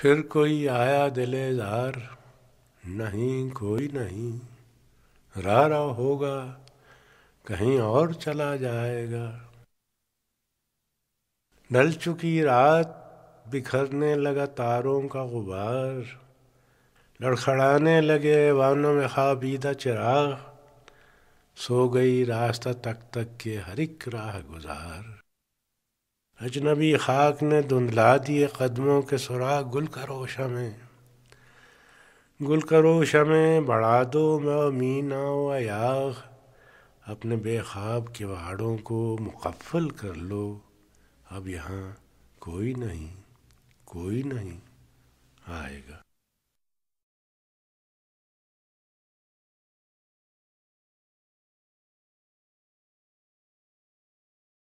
फिर कोई आया दिलेदार नहीं कोई नहीं रह रहा होगा कहीं और चला जाएगा डल चुकी रात बिखरने लगा तारों का गुबार लड़खड़ाने लगे वानों में खाबीदा चिराग सो गई रास्ता तक तक के हर एक राह गुजार अजनबी खाक ने धुंधला दिए कदमों के सुराग गुल करो शमें गुल करो में बढ़ा दो मैं मीना व अपने बेखाब के पहाड़ों को मुकफ़ल कर लो अब यहाँ कोई नहीं कोई नहीं आएगा